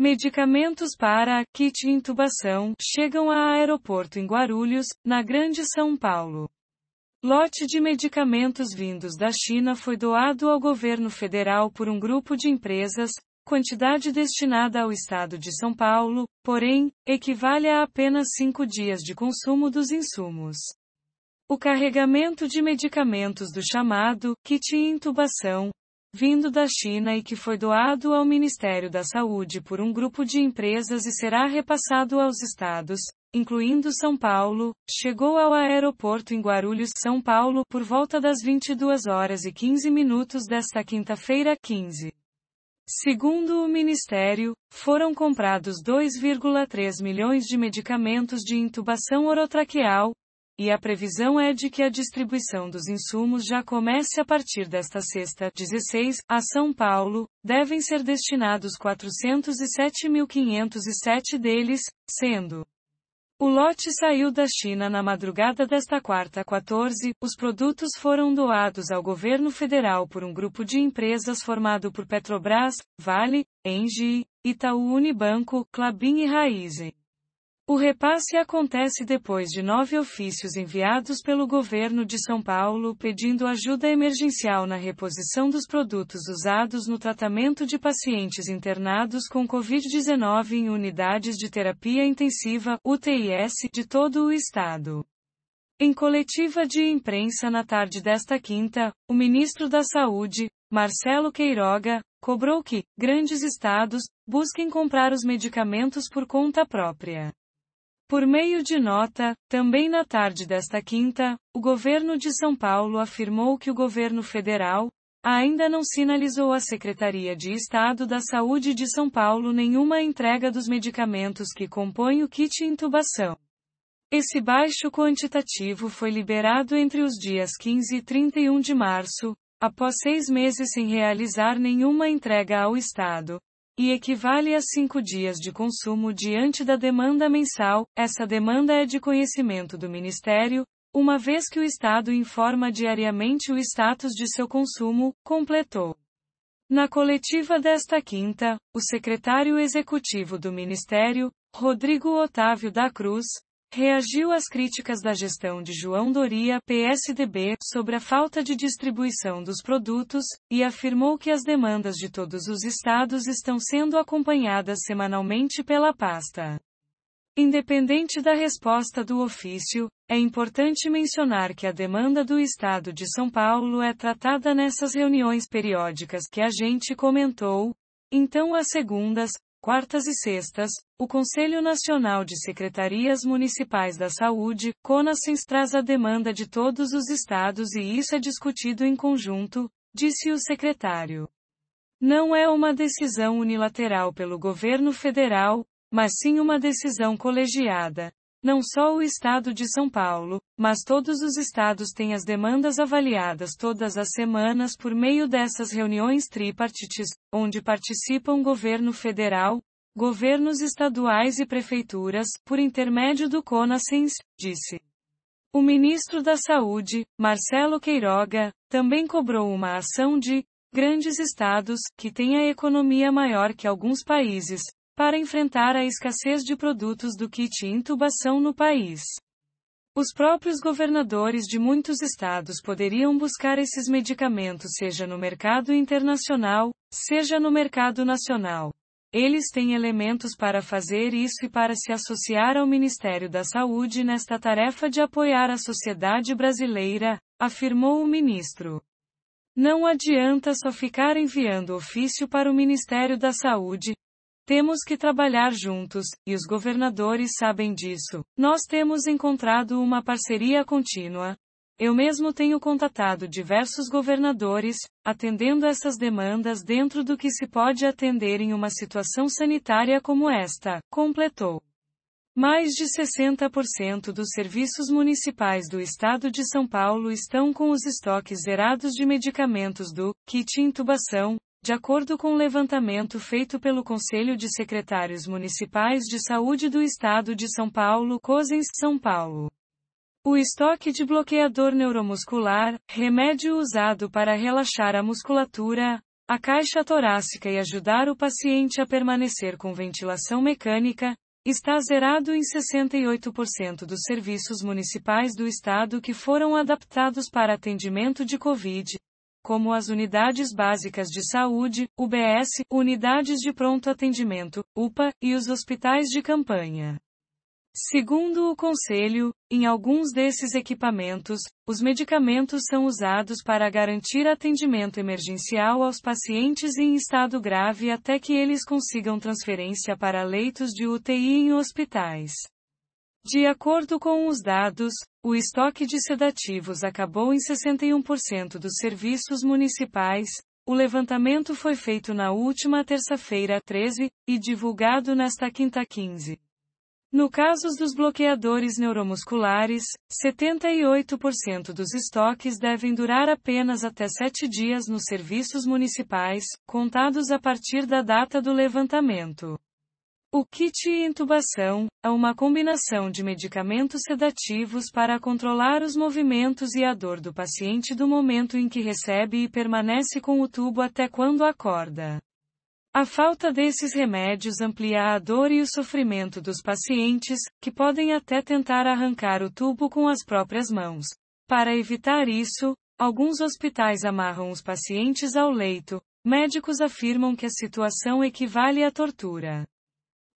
Medicamentos para a kit intubação chegam a aeroporto em Guarulhos, na Grande São Paulo. Lote de medicamentos vindos da China foi doado ao governo federal por um grupo de empresas, quantidade destinada ao estado de São Paulo, porém, equivale a apenas cinco dias de consumo dos insumos. O carregamento de medicamentos do chamado kit intubação vindo da China e que foi doado ao Ministério da Saúde por um grupo de empresas e será repassado aos estados, incluindo São Paulo, chegou ao aeroporto em Guarulhos, São Paulo, por volta das 22 horas e 15 minutos desta quinta-feira, 15. Segundo o Ministério, foram comprados 2,3 milhões de medicamentos de intubação orotraqueal, e a previsão é de que a distribuição dos insumos já comece a partir desta sexta, 16, a São Paulo, devem ser destinados 407.507 deles, sendo o lote saiu da China na madrugada desta quarta, 14. Os produtos foram doados ao governo federal por um grupo de empresas formado por Petrobras, Vale, Engie, Itaú Unibanco, Clabin e Raizen. O repasse acontece depois de nove ofícios enviados pelo governo de São Paulo pedindo ajuda emergencial na reposição dos produtos usados no tratamento de pacientes internados com Covid-19 em unidades de terapia intensiva UTIS de todo o estado. Em coletiva de imprensa na tarde desta quinta, o ministro da Saúde, Marcelo Queiroga, cobrou que grandes estados busquem comprar os medicamentos por conta própria. Por meio de nota, também na tarde desta quinta, o governo de São Paulo afirmou que o governo federal ainda não sinalizou à Secretaria de Estado da Saúde de São Paulo nenhuma entrega dos medicamentos que compõem o kit intubação. Esse baixo quantitativo foi liberado entre os dias 15 e 31 de março, após seis meses sem realizar nenhuma entrega ao Estado, e equivale a cinco dias de consumo diante da demanda mensal, essa demanda é de conhecimento do Ministério, uma vez que o Estado informa diariamente o status de seu consumo, completou. Na coletiva desta quinta, o secretário executivo do Ministério, Rodrigo Otávio da Cruz, reagiu às críticas da gestão de João Doria, PSDB, sobre a falta de distribuição dos produtos, e afirmou que as demandas de todos os estados estão sendo acompanhadas semanalmente pela pasta. Independente da resposta do ofício, é importante mencionar que a demanda do Estado de São Paulo é tratada nessas reuniões periódicas que a gente comentou, então às segundas, quartas e sextas, o Conselho Nacional de Secretarias Municipais da Saúde, CONASENS traz a demanda de todos os estados e isso é discutido em conjunto, disse o secretário. Não é uma decisão unilateral pelo governo federal, mas sim uma decisão colegiada. Não só o estado de São Paulo, mas todos os estados têm as demandas avaliadas todas as semanas por meio dessas reuniões tripartites, onde participam governo federal, governos estaduais e prefeituras, por intermédio do CONASENS, disse. O ministro da Saúde, Marcelo Queiroga, também cobrou uma ação de grandes estados que têm a economia maior que alguns países, para enfrentar a escassez de produtos do kit intubação no país. Os próprios governadores de muitos estados poderiam buscar esses medicamentos, seja no mercado internacional, seja no mercado nacional. Eles têm elementos para fazer isso e para se associar ao Ministério da Saúde nesta tarefa de apoiar a sociedade brasileira, afirmou o ministro. Não adianta só ficar enviando ofício para o Ministério da Saúde, temos que trabalhar juntos, e os governadores sabem disso. Nós temos encontrado uma parceria contínua. Eu mesmo tenho contatado diversos governadores, atendendo essas demandas dentro do que se pode atender em uma situação sanitária como esta, completou. Mais de 60% dos serviços municipais do estado de São Paulo estão com os estoques zerados de medicamentos do kit intubação, de acordo com o levantamento feito pelo Conselho de Secretários Municipais de Saúde do estado de São Paulo, COSENS, São Paulo. O estoque de bloqueador neuromuscular, remédio usado para relaxar a musculatura, a caixa torácica e ajudar o paciente a permanecer com ventilação mecânica, está zerado em 68% dos serviços municipais do Estado que foram adaptados para atendimento de Covid, como as unidades básicas de saúde, UBS, unidades de pronto atendimento, UPA, e os hospitais de campanha. Segundo o Conselho, em alguns desses equipamentos, os medicamentos são usados para garantir atendimento emergencial aos pacientes em estado grave até que eles consigam transferência para leitos de UTI em hospitais. De acordo com os dados, o estoque de sedativos acabou em 61% dos serviços municipais, o levantamento foi feito na última terça-feira 13 e divulgado nesta quinta 15. No caso dos bloqueadores neuromusculares, 78% dos estoques devem durar apenas até 7 dias nos serviços municipais, contados a partir da data do levantamento. O kit intubação é uma combinação de medicamentos sedativos para controlar os movimentos e a dor do paciente do momento em que recebe e permanece com o tubo até quando acorda. A falta desses remédios amplia a dor e o sofrimento dos pacientes, que podem até tentar arrancar o tubo com as próprias mãos. Para evitar isso, alguns hospitais amarram os pacientes ao leito. Médicos afirmam que a situação equivale à tortura.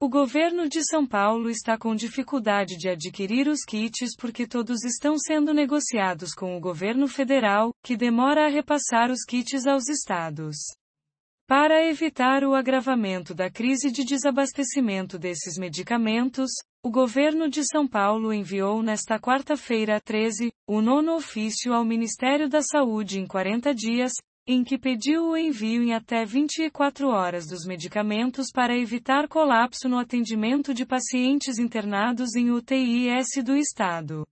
O governo de São Paulo está com dificuldade de adquirir os kits porque todos estão sendo negociados com o governo federal, que demora a repassar os kits aos estados. Para evitar o agravamento da crise de desabastecimento desses medicamentos, o governo de São Paulo enviou nesta quarta-feira 13 o nono ofício ao Ministério da Saúde em 40 dias, em que pediu o envio em até 24 horas dos medicamentos para evitar colapso no atendimento de pacientes internados em UTIs do Estado.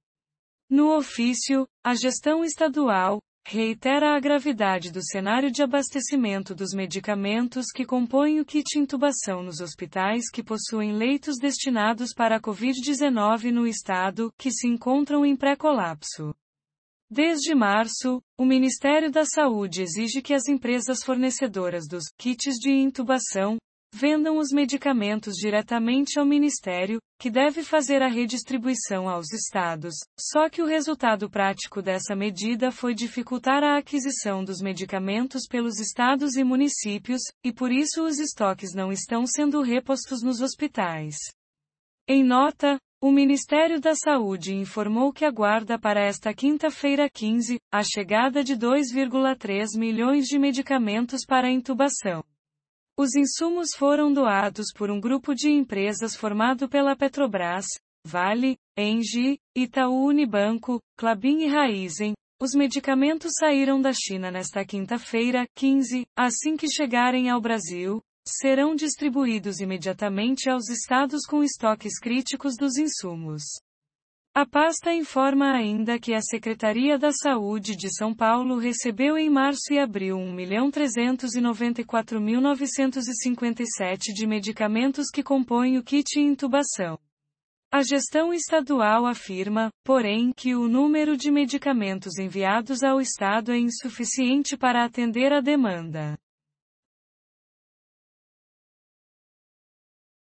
No ofício, a gestão estadual, reitera a gravidade do cenário de abastecimento dos medicamentos que compõem o kit intubação nos hospitais que possuem leitos destinados para a Covid-19 no estado, que se encontram em pré-colapso. Desde março, o Ministério da Saúde exige que as empresas fornecedoras dos kits de intubação vendam os medicamentos diretamente ao Ministério, que deve fazer a redistribuição aos estados. Só que o resultado prático dessa medida foi dificultar a aquisição dos medicamentos pelos estados e municípios, e por isso os estoques não estão sendo repostos nos hospitais. Em nota, o Ministério da Saúde informou que aguarda para esta quinta-feira 15 a chegada de 2,3 milhões de medicamentos para intubação. Os insumos foram doados por um grupo de empresas formado pela Petrobras, Vale, Engie, Itaú Unibanco, Clabin e Raizen. Os medicamentos saíram da China nesta quinta-feira, 15, assim que chegarem ao Brasil, serão distribuídos imediatamente aos estados com estoques críticos dos insumos. A pasta informa ainda que a Secretaria da Saúde de São Paulo recebeu em março e abril 1.394.957 de medicamentos que compõem o kit intubação. A gestão estadual afirma, porém, que o número de medicamentos enviados ao Estado é insuficiente para atender a demanda.